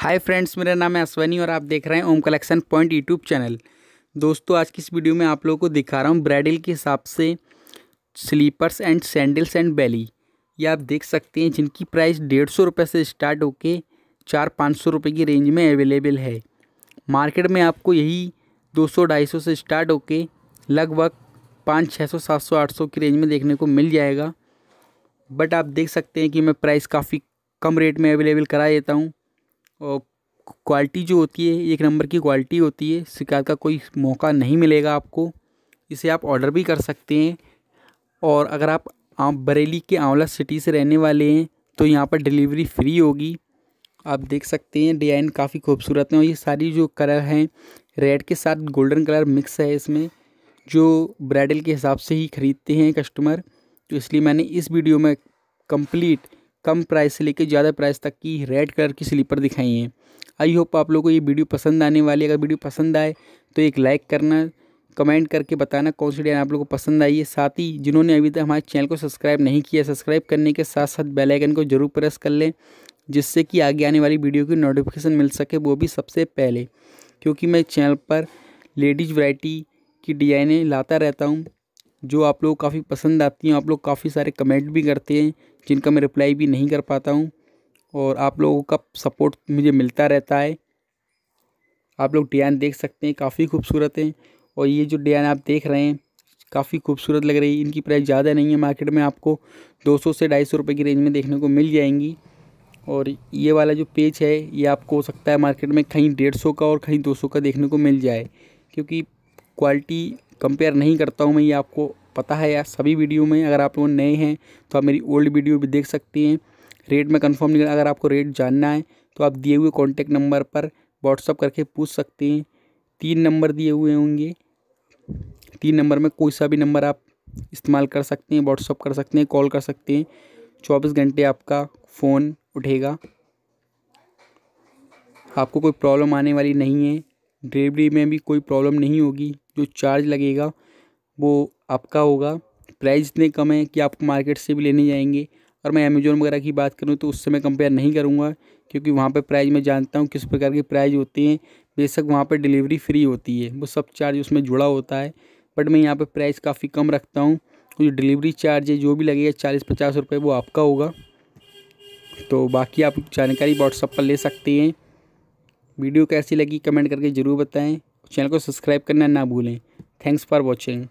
hi friends मेरा नाम है अश्वनी और आप देख रहे हैं Om collection point YouTube channel दोस्तों आज की इस वीडियो में आप लोगों को दिखा रहा हूँ ब्राइडल के हिसाब से slippers and sandals and belly ये आप देख सकते हैं जिनकी प्राइस डेढ़ सौ रुपये से स्टार्ट होके चार पाँच सौ रुपये की रेंज में अवेलेबल है मार्केट में आपको यही दो सौ ढाई सौ से स्टार्ट होके लगभग पाँच छः सौ सात सौ आठ सौ की रेंज में देखने को मिल जाएगा बट आप देख सकते हैं कि मैं प्राइस काफ़ी कम रेट में अवेलेबल करा देता हूँ क्वालिटी जो होती है एक नंबर की क्वालिटी होती है शिकायत का कोई मौका नहीं मिलेगा आपको इसे आप ऑर्डर भी कर सकते हैं और अगर आप बरेली के आंवला सिटी से रहने वाले हैं तो यहाँ पर डिलीवरी फ्री होगी आप देख सकते हैं डिज़ाइन काफ़ी खूबसूरत है और ये सारी जो कलर हैं रेड के साथ गोल्डन कलर मिक्स है इसमें जो ब्राइडल के हिसाब से ही ख़रीदते हैं कस्टमर तो इसलिए मैंने इस वीडियो में कंप्लीट कम प्राइस से लेकर ज़्यादा प्राइस तक की रेड कलर की स्लीपर दिखाई हैं आई होप आप लोगों को ये वीडियो पसंद आने वाली है अगर वीडियो पसंद आए तो एक लाइक करना कमेंट करके बताना कौन सी डिज़ाइन आप लोगों को पसंद आई है साथ ही जिन्होंने अभी तक हमारे चैनल को सब्सक्राइब नहीं किया सब्सक्राइब करने के साथ साथ बेल आइकन को जरूर प्रेस कर लें जिससे कि आगे आने वाली वीडियो की नोटिफिकेशन मिल सके वो भी सबसे पहले क्योंकि मैं चैनल पर लेडीज़ वैरायटी की डिज़ाइनें लाता रहता हूँ जो आप लोग काफ़ी पसंद आती हैं आप लोग काफ़ी सारे कमेंट भी करते हैं जिनका मैं रिप्लाई भी नहीं कर पाता हूँ और आप लोगों का सपोर्ट मुझे मिलता रहता है आप लोग डिज़ाइन देख सकते हैं काफ़ी खूबसूरत हैं और ये जो डिज़ाइन आप देख रहे हैं काफ़ी खूबसूरत लग रही है इनकी प्राइस ज़्यादा नहीं है मार्केट में आपको 200 से 250 रुपए की रेंज में देखने को मिल जाएंगी और ये वाला जो पेज है ये आपको हो सकता है मार्केट में कहीं डेढ़ सौ का और कहीं दो सौ का देखने को मिल जाए क्योंकि क्वालिटी कंपेयर नहीं करता हूँ मैं ये आपको पता है यार सभी वीडियो में अगर आप लोग नए हैं तो आप मेरी ओल्ड वीडियो भी देख सकती हैं रेट में कंफर्म नहीं अगर आपको रेट जानना है तो आप दिए हुए कॉन्टेक्ट नंबर पर व्हाट्सअप करके पूछ सकते हैं तीन नंबर दिए हुए होंगे तीन नंबर में कोई सा भी नंबर आप इस्तेमाल कर सकते हैं व्हाट्सअप कर सकते हैं कॉल कर सकते हैं चौबीस घंटे आपका फ़ोन उठेगा आपको कोई प्रॉब्लम आने वाली नहीं है डिलीवरी में भी कोई प्रॉब्लम नहीं होगी जो चार्ज लगेगा वो आपका होगा प्राइस इतने कम है कि आप मार्केट से भी लेने जाएंगे और मैं अमेज़ोन वगैरह की बात करूँ तो उससे मैं कंपेयर नहीं करूँगा क्योंकि वहाँ पर प्राइज़ मैं जानता हूँ किस प्रकार के प्राइज होते हैं बेशक वहाँ पर डिलीवरी फ्री होती है वो सब चार्ज उसमें जुड़ा होता है बट मैं यहाँ पर प्राइस काफ़ी कम रखता हूँ जो डिलीवरी चार्ज है जो भी लगेगा चालीस पचास रुपये वो आपका होगा तो बाकी आप जानकारी व्हाट्सअप पर ले सकते हैं वीडियो कैसी लगी कमेंट करके ज़रूर बताएं चैनल को सब्सक्राइब करना ना भूलें थैंक्स फॉर वॉचिंग